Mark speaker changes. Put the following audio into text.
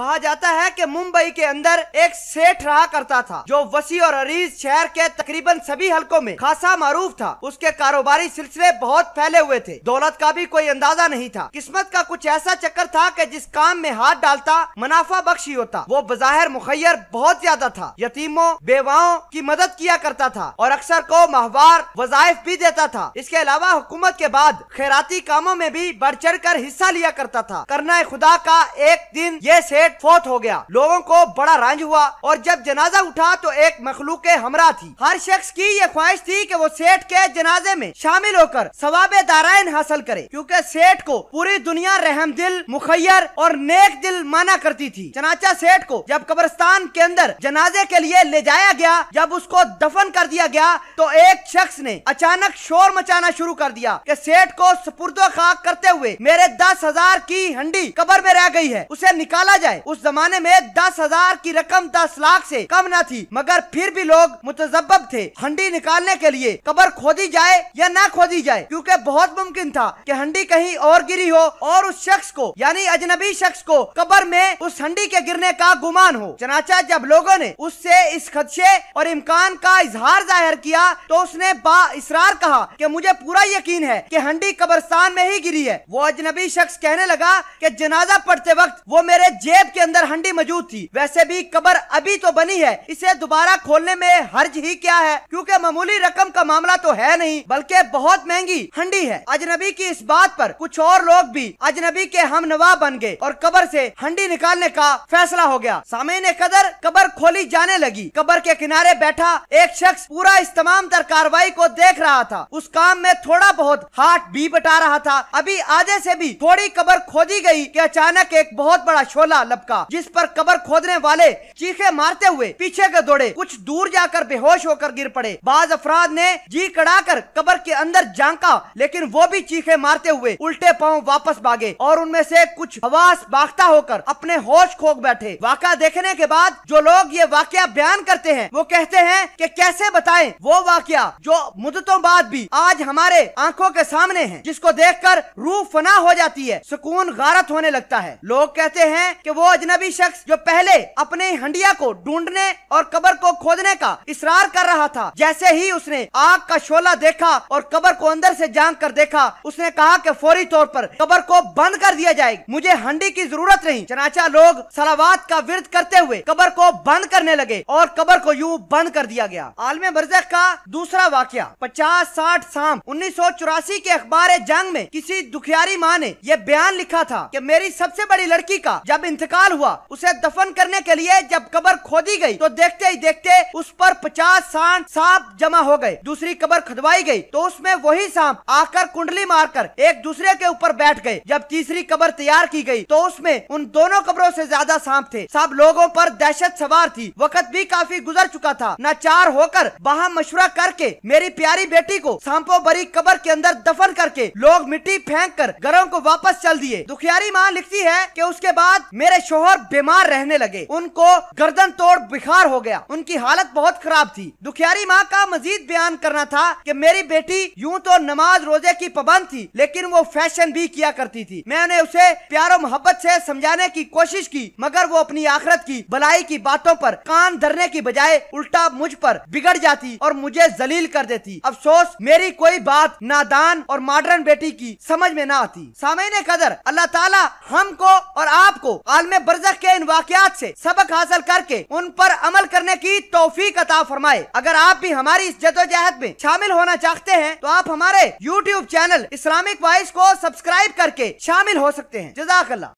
Speaker 1: कहा जाता है कि मुंबई के अंदर एक सेठ रहा करता था जो वसी और अरीज शहर के तकरीबन सभी हलकों में खासा मारूफ था उसके कारोबारी सिलसिले बहुत फैले हुए थे दौलत का भी कोई अंदाजा नहीं था किस्मत का कुछ ऐसा चक्कर था कि जिस काम में हाथ डालता मुनाफा बख्शी होता वो बाहर मुखैर बहुत ज्यादा था यतीमों बेवाओं की मदद किया करता था और अक्सर को माहवार वजायफ भी देता था इसके अलावा हुकूमत के बाद खैराती कामों में भी बढ़ चढ़ कर हिस्सा लिया करता था करना खुदा का एक दिन ये सेठ एक फौत हो गया लोगों को बड़ा रंज हुआ और जब जनाजा उठा तो एक मखलूक हमरा थी हर शख्स की ये ख्वाहिश थी कि वो सेठ के जनाजे में शामिल होकर सवाब दारायन हासिल करे क्योंकि सेठ को पूरी दुनिया रहम दिल मुखैर और नेक दिल माना करती थी चनाचा सेठ को जब कब्रस्तान के अंदर जनाजे के लिए ले जाया गया जब उसको दफन कर दिया गया तो एक शख्स ने अचानक शोर मचाना शुरू कर दिया कि सेठ को सपुर्दो खाक करते हुए मेरे दस हजार की हंडी कबर में रह गई है उसे निकाला जाए उस जमाने में दस हजार की रकम दस लाख से कम न थी मगर फिर भी लोग मुतजब थे हंडी निकालने के लिए कबर खोदी जाए या न खोदी जाए क्योंकि बहुत मुमकिन था कि हंडी कहीं और गिरी हो और उस शख्स को यानी अजनबी शख्स को कबर में उस हंडी के गिरने का गुमान हो चनाचा जब लोगों ने उससे इस खदशे और इम्कान का इजहार जाहिर किया तो उसने बासरार कहा कि मुझे पूरा यकीन है कि हंडी कब्रस्तान में ही गिरी है वो अजनबी शख्स कहने लगा कि जनाजा पढ़ते वक्त वो मेरे जेब जेब के अंदर हंडी मौजूद थी वैसे भी कबर अभी तो बनी है इसे दोबारा खोलने में हर्ज ही क्या है क्योंकि मामूली रकम का मामला तो है नहीं बल्कि बहुत महंगी हंडी है अजनबी की इस बात पर कुछ और लोग भी अजनबी के हम नवाब बन गए और कबर से हंडी निकालने का फैसला हो गया ने कदर कबर खोली जाने लगी कबर के किनारे बैठा एक शख्स पूरा इस तमाम तर कार्रवाई को देख रहा था उस काम में थोड़ा बहुत हाथ भी बटा रहा था अभी आधे से भी थोड़ी कबर खोदी गई कि अचानक एक बहुत बड़ा शोला लपका जिस पर कबर खोदने वाले चीखे मारते हुए पीछे के दौड़े कुछ दूर जाकर बेहोश होकर गिर पड़े बाज अफराद ने जी कड़ा कर कबर के अंदर झांका लेकिन वो भी चीखे मारते हुए उल्टे पाँव वापस भागे और उनमें से कुछ हवास बागता होकर अपने होश खोक बैठे वाका देखने के बाद जो लोग ये वाकया बयान करते हैं वो कहते हैं कि कैसे बताए वो वाक्य जो मुद्दतों बाद भी आज हमारे आंखों के सामने है जिसको कर रूह फना हो जाती है सुकून गारत होने लगता है लोग कहते हैं कि वो अजनबी शख्स जो पहले अपने हंडिया को ढूंढने और कबर को खोदने का इसरार कर रहा था जैसे ही उसने आग का शोला देखा और कबर को अंदर से जान कर देखा उसने कहा कि फौरी तौर पर कबर को बंद कर दिया जाएगा मुझे हंडी की जरूरत नहीं चनाचा लोग सलावाद का विरत करते हुए कबर को बंद करने लगे और कबर को यूं बंद कर दिया गया आलम बरजक का दूसरा वाक्य पचास साठ शाम उन्नीस के अखबार जंग में किसी दुखियारी माँ ने यह बयान लिखा था की मेरी सबसे बड़ी लड़की का जब इंत इंतकाल हुआ उसे दफन करने के लिए जब कबर खोदी गई तो देखते ही देखते उस पर पचास सांप सांप जमा हो गए दूसरी कबर खुदवाई गई तो उसमें वही सांप आकर कुंडली मारकर एक दूसरे के ऊपर बैठ गए जब तीसरी कबर तैयार की गई तो उसमें उन दोनों कबरों से ज्यादा सांप थे सब लोगों पर दहशत सवार थी वक्त भी काफी गुजर चुका था न चार होकर वहाँ मशुरा करके मेरी प्यारी बेटी को सांपो बरी कबर के अंदर दफन करके लोग मिट्टी फेंक कर घरों को वापस चल दिए दुखियारी माँ लिखती है की उसके बाद मेरे शोहर बीमार रहने लगे उनको गर्दन तोड़ बिखार हो गया उनकी हालत बहुत खराब थी दुखियारी माँ का मजीद बयान करना था कि मेरी बेटी यूं तो नमाज रोजे की पाबंद थी लेकिन वो फैशन भी किया करती थी मैंने उसे प्यारो मोहब्बत से समझाने की कोशिश की मगर वो अपनी आखरत की भलाई की बातों पर कान धरने की बजाय उल्टा मुझ पर बिगड़ जाती और मुझे जलील कर देती अफसोस मेरी कोई बात नादान और मॉडर्न बेटी की समझ में ना आती सामने कदर अल्लाह ताला हमको और आपको आलम हमें बरजक के इन वाकत से सबक हासिल करके उन पर अमल करने की तोफीक अता फरमाए अगर आप भी हमारी इस जदोजहद में शामिल होना चाहते हैं तो आप हमारे यूट्यूब चैनल इस्लामिक वॉइस को सब्सक्राइब करके शामिल हो सकते हैं जजाकल्ला